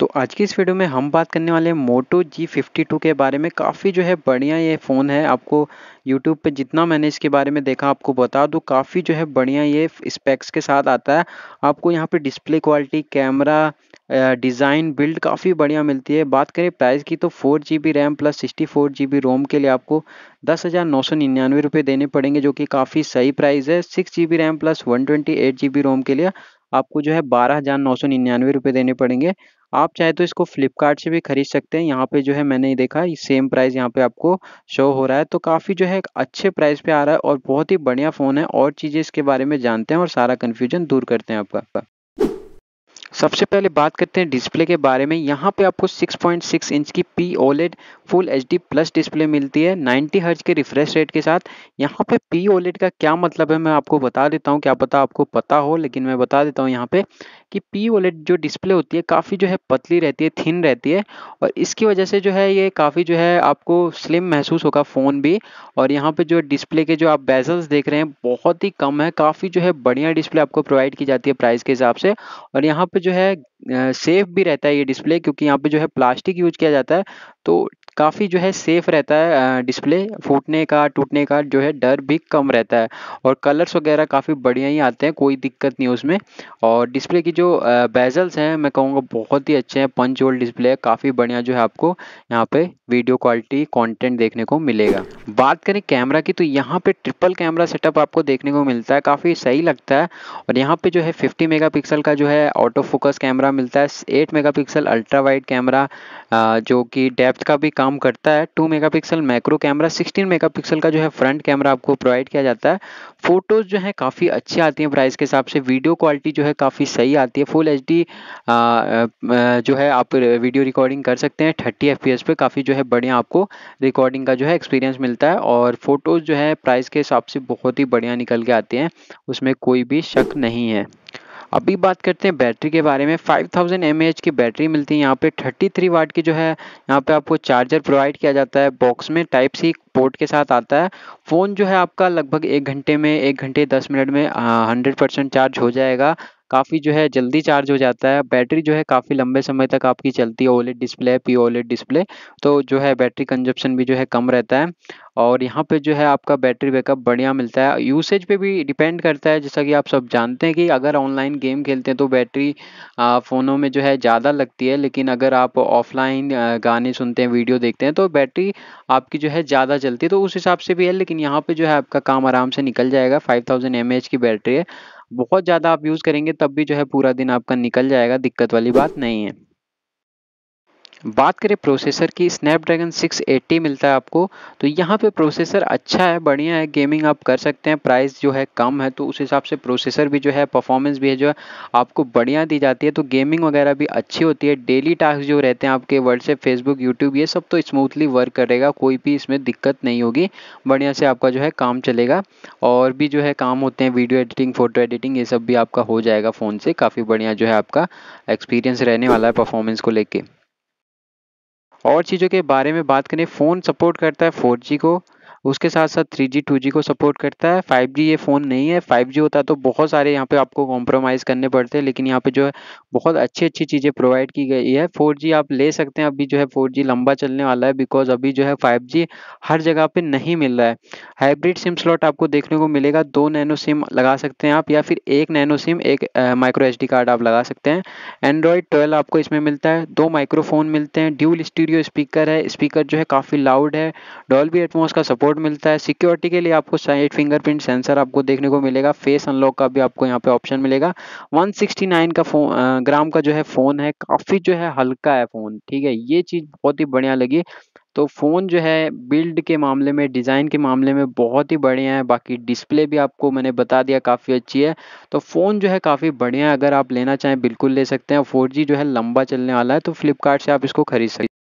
तो आज की इस वीडियो में हम बात करने वाले हैं मोटो जी फिफ्टी टू के बारे में काफ़ी जो है बढ़िया ये फ़ोन है आपको यूट्यूब पे जितना मैंने इसके बारे में देखा आपको बता दूँ काफ़ी जो है बढ़िया ये स्पेक्स के साथ आता है आपको यहाँ पे display quality camera design build काफ़ी बढ़िया मिलती है बात करें प्राइस की तो four G B RAM plus sixty four G B ROM के लिए आपको दस हज़ार नौ सौ निन्यानवे रुपये देने पड़ेंगे जो कि काफ़ी सही प्राइस है six G B RAM plus one twenty eight G B ROM के लिए आपको जो है बारह हज़ार नौ सौ निन्यानवे रुपये देने पड़ेंगे आप चाहे तो इसको फ्लिपकार्ट से भी खरीद सकते हैं यहाँ पे जो है मैंने देखा सेम प्राइस यहाँ पे आपको शो हो रहा है तो काफ़ी जो है अच्छे प्राइस पे आ रहा है और बहुत ही बढ़िया फ़ोन है और चीज़ें इसके बारे में जानते हैं और सारा कन्फ्यूजन दूर करते हैं आपका सबसे पहले बात करते हैं डिस्प्ले के बारे में यहाँ पे आपको 6.6 इंच की P OLED full H D plus display मिलती है 90 हर्ज के रिफ्रेश रेट के साथ यहाँ पे पी ओलेड e का क्या मतलब है मैं आपको बता देता हूँ क्या पता आपको पता हो लेकिन मैं बता देता हूँ यहाँ पे कि पी ओलेड e जो डिस्प्ले होती है काफ़ी जो है पतली रहती है थिन रहती है और इसकी वजह से जो है ये काफ़ी जो है आपको स्लिम महसूस होगा फ़ोन भी और यहाँ पर जो डिस्प्ले के जो आप बेजल्स देख रहे हैं बहुत ही कम है काफ़ी जो है बढ़िया डिस्प्ले आपको प्रोवाइड की जाती है प्राइस के हिसाब से और यहाँ पर जो है सेफ भी रहता है ये डिस्प्ले क्योंकि यहाँ पे जो है प्लास्टिक यूज किया जाता है तो काफ़ी जो है सेफ़ रहता है डिस्प्ले फूटने का टूटने का जो है डर भी कम रहता है और कलर्स वगैरह काफ़ी बढ़िया ही आते हैं कोई दिक्कत नहीं उसमें और डिस्प्ले की जो बेजल्स हैं मैं कहूँगा बहुत ही अच्छे हैं पंच होल डिस्प्ले है काफ़ी बढ़िया जो है आपको यहाँ पे वीडियो क्वालिटी कंटेंट देखने को मिलेगा बात करें कैमरा की तो यहाँ पे ट्रिपल कैमरा सेटअप आपको देखने को मिलता है काफ़ी सही लगता है और यहाँ पे जो है 50 मेगापिक्सल का जो है ऑटो फोकस कैमरा मिलता है 8 मेगापिक्सल अल्ट्रा वाइड कैमरा जो कि डेप्थ का भी काम काम करता है 2 मेगापिक्सल मैक्रो कैमरा 16 मेगापिक्सल का जो है फ्रंट कैमरा आपको प्रोवाइड किया जाता है फोटोज़ जो है काफ़ी अच्छी आती हैं प्राइस के हिसाब से वीडियो क्वालिटी जो है काफ़ी सही आती है फुल एच जो है आप वीडियो रिकॉर्डिंग कर सकते हैं थर्टी एफ पे काफ़ी जो है बढ़िया आपको रिकॉर्डिंग का जो है एक्सपीरियंस मिलता है और फ़ोटोज़ जो है प्राइस के हिसाब से बहुत ही बढ़िया निकल के आते हैं उसमें कोई भी शक नहीं है अभी बात करते हैं बैटरी के बारे में 5000 थाउजेंड की बैटरी मिलती है यहाँ पे 33 वाट की जो है यहाँ पे आपको चार्जर प्रोवाइड किया जाता है बॉक्स में टाइप सी पोर्ट के साथ आता है फ़ोन जो है आपका लगभग एक घंटे में एक घंटे दस मिनट में हंड्रेड परसेंट चार्ज हो जाएगा काफ़ी जो है जल्दी चार्ज हो जाता है बैटरी जो है काफ़ी लंबे समय तक आपकी चलती है OLED display P OLED display तो जो है बैटरी कंजप्शन भी जो है कम रहता है और यहाँ पे जो है आपका बैटरी बैकअप बढ़िया मिलता है यूसेज पे भी डिपेंड करता है जैसा कि आप सब जानते हैं कि अगर ऑनलाइन गेम खेलते हैं तो बैटरी फ़ोनों में जो है ज़्यादा लगती है लेकिन अगर आप ऑफलाइन गाने सुनते हैं वीडियो देखते हैं तो बैटरी आपकी जो है ज़्यादा चलती है तो उस हिसाब से भी है लेकिन यहाँ पर जो है आपका काम आराम से निकल जाएगा फाइव थाउजेंड एम एच की बैटरी है बहुत ज़्यादा आप यूज़ करेंगे तब भी जो है पूरा दिन आपका निकल जाएगा दिक्कत वाली बात नहीं है बात करें प्रोसेसर की स्नैपड्रैगन 680 मिलता है आपको तो यहाँ पे प्रोसेसर अच्छा है बढ़िया है गेमिंग आप कर सकते हैं प्राइस जो है कम है तो उस हिसाब से प्रोसेसर भी जो है परफॉर्मेंस भी है जो है आपको बढ़िया दी जाती है तो गेमिंग वगैरह भी अच्छी होती है डेली टास्क जो रहते हैं आपके व्हाट्सएप फेसबुक यूट्यूब ये सब तो स्मूथली वर्क करेगा कोई भी इसमें दिक्कत नहीं होगी बढ़िया से आपका जो है काम चलेगा और भी जो है काम होते हैं वीडियो एडिटिंग फोटो एडिटिंग ये सब भी आपका हो जाएगा फ़ोन से काफ़ी बढ़िया जो है आपका एक्सपीरियंस रहने वाला है परफॉर्मेंस को लेकर और चीज़ों के बारे में बात करें फ़ोन सपोर्ट करता है फोर को उसके साथ साथ थ्री जी टू जी को सपोर्ट करता है फाइव जी ये फ़ोन नहीं है फाइव जी होता तो बहुत सारे यहाँ पे आपको कॉम्प्रोमाइज़ करने पड़ते हैं लेकिन यहाँ पे जो है बहुत अच्छी अच्छी चीज़ें प्रोवाइड की गई है फोर जी आप ले सकते हैं अभी जो है फोर जी लंबा चलने वाला है बिकॉज अभी जो है फाइव जी हर जगह पर नहीं मिल रहा है हाइब्रिड सिम स्लॉट आपको देखने को मिलेगा दो नैनो सिम लगा सकते हैं आप या फिर एक नैनो सिम एक माइक्रो एच कार्ड आप लगा सकते हैं एंड्रॉयड ट्वेल्व आपको इसमें मिलता है दो माइक्रोफोन मिलते हैं ड्यूल स्टूडियो ऑडियो स्पीकर है स्पीकर जो है काफ़ी लाउड है डॉल्बी एटमोस का सपोर्ट मिलता है सिक्योरिटी के लिए आपको साइड फिंगरप्रिंट सेंसर आपको देखने को मिलेगा फेस अनलॉक का भी आपको यहाँ पे ऑप्शन मिलेगा 169 का फोन ग्राम का जो है फ़ोन है काफ़ी जो है हल्का है फ़ोन ठीक है ये चीज़ बहुत ही बढ़िया लगी तो फ़ोन जो है बिल्ड के मामले में डिज़ाइन के मामले में बहुत ही बढ़िया है बाकी डिस्प्ले भी आपको मैंने बता दिया काफ़ी अच्छी है तो फ़ोन जो है काफ़ी बढ़िया है अगर आप लेना चाहें बिल्कुल ले सकते हैं 4G जो है लंबा चलने वाला है तो फ्लिपकार्ट से आप इसको खरीद सकते